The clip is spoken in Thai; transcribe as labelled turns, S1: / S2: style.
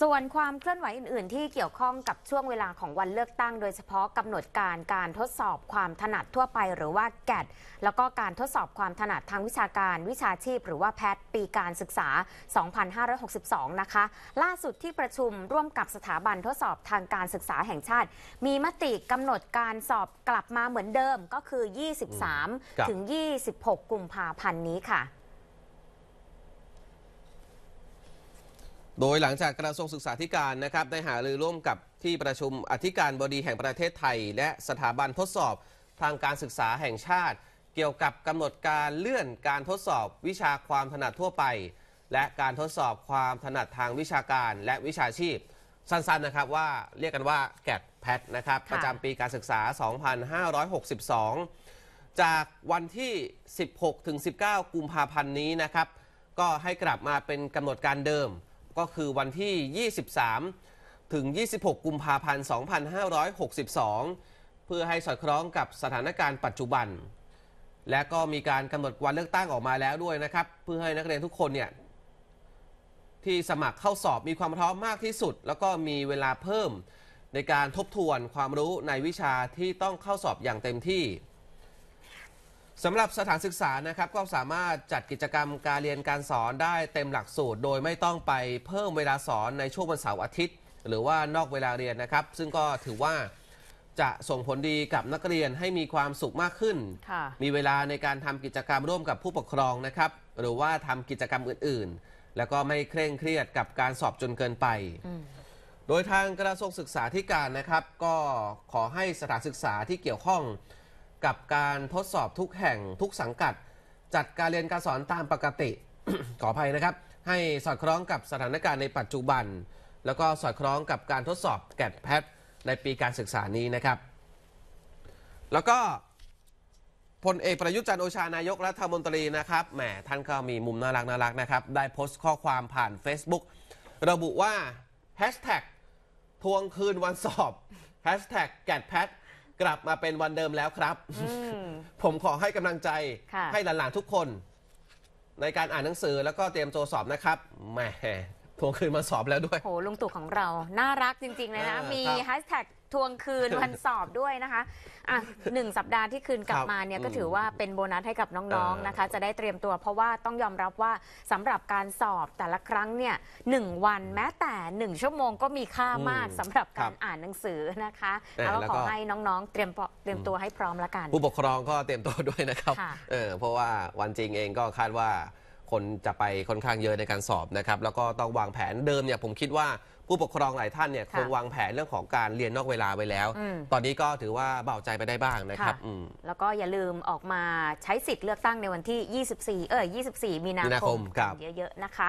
S1: ส่วนความเคลื่อนไหวอื่น ๆ ที่เกี่ยวข้องกับช่วงเวลาของวันเลือกตั้ง โดยเฉพาะกำหนดการการทดสอบความถนัดทั่วไปหรือว่าแกดแล้วก็การทดสอบความถนัด ทางวิชาการวิชาชีพ หรือว่าแพท ปีการศึกษา 2562 นะคะล่าสุดที่ประชุมร่วมกับสถาบันทดสอบทางการศึกษาแห่งชาติ มีมติกำหนดการสอบกลับมาเหมือนเดิมก็คือ 23 ถึง 26 กุมภาพันธ์นี้ค่ะ
S2: โดยหลังจากกระทรวงศึกษาธิการนะครับ ได้หารือร่วมกับที่ประชุมอธิการบดีแห่งประเทศไทย และสถาบันทดสอบทางการศึกษาแห่งชาติ เกี่ยวกับกำหนดการเลื่อน การทดสอบวิชาความถนัดทั่วไป และการทดสอบความถนัดทางวิชาการและวิชาชีพสั้นๆนะครับว่าเรียกกันว่าแกดแพทนะครับประจำปีการศึกษา 2562 จากวันที่ 16-19 กุมภาพันธ์นี้นะครับ ก็ให้กลับมาเป็นกำหนดการเดิมก็คือวันที่ 23 ถึง 26 กุมภาพันธ์ 2562 เพื่อให้สอดคล้องกับสถานการณ์ปัจจุบัน และก็มีการกำหนดวันเลือกตั้งออกมาแล้วด้วยนะครับ เพื่อให้นักเรียนทุกคนเนี่ยที่สมัครเข้าสอบมีความพร้อมมากที่สุด แล้วก็มีเวลาเพิ่มในการทบทวนความรู้ในวิชาที่ต้องเข้าสอบอย่างเต็มที่สำหรับสถานศึกษานะครับก็สามารถจัดกิจกรรมการเรียนการสอนได้เต็มหลักสูตร โดยไม่ต้องไปเพิ่มเวลาสอนในช่วงวันเสาร์อาทิตย์หรือว่านอกเวลาเรียนนะครับ ซึ่งก็ถือว่าจะส่งผลดีกับนักเรียนให้มีความสุขมากขึ้น มีเวลาในการทำกิจกรรมร่วมกับผู้ปกครองนะครับหรือว่าทำกิจกรรมอื่น ๆ แล้วก็ไม่เคร่งเครียดกับการสอบจนเกินไปโดยทางกระทรวงศึกษาธิการนะครับ ก็ขอให้สถานศึกษาที่เกี่ยวข้องกับการทดสอบทุกแห่งทุกสังกัด จัดการเรียนการสอนตามปกติ ขออภัยนะครับ ให้สอดคล้องกับสถานการณ์ในปัจจุบันแล้วก็สอดคล้องกับการทดสอบแกดแพทในปีการศึกษานี้นะครับ แล้วก็พลเอกประยุทธ์จันโอชานายกรัฐมนตรีนะครับแหมท่านก็มีมุมน่ารักน่ารักนะครับได้โพสต์ข้อความผ่าน Facebook ระบุว่าแฮชแท็กทวงคืนวันสอบแฮชแท็กแกดแพทกลับมาเป็นวันเดิมแล้วครับ ผมขอให้กำลังใจให้หลานๆทุกคน ในการอ่านหนังสือแล้วก็เตรียมตัวสอบนะครับแหมทวงคืนมาสอบแล้ว
S1: ด้วยโอหลุงตู่ของเราน่ารักจริง ๆ เลยนะ มีแฮชแท็กทวงคืนวันสอบด้วยนะคะอ่ะหนึ่งสัปดาห์ที่คืนกลับมาเนี่ยก็ถือว่าเป็นโบนัสให้กับน้องๆนะคะ จะได้เตรียมตัวเพราะว่าต้องยอมรับว่าสำหรับการสอบแต่ละครั้งเนี่ยหนึ่งวันแม้แต่หนึ่งชั่วโมงก็มีค่ามากสำหรับการอ่านหนังสือนะคะเอแล้วก็ขอให้น้องๆ เตรียมเตรียมตัวให้พร้อมละกัน ผู้
S2: ปกครองก็เตรียมตัวด้วยนะครับ เออ เพราะว่าวันจริงเองก็คาดว่าคนจะไปค่อนข้างเยอะในการสอบนะครับ แล้วก็ต้องวางแผนเดิมเนี่ยผมคิดว่าผู้ปกครองหลายท่านเนี่ยคงวางแผนเรื่องของการเรียนนอกเวลาไว้แล้วอตอนนี้ก็ถือว่าเบาใจไปได้บ้างนะครับ
S1: แล้วก็อย่าลืมออกมาใช้สิทธิ์เลือกตั้งในวันที่ 24 เออ 24 มีนามนาคมคเยอะๆนะคะ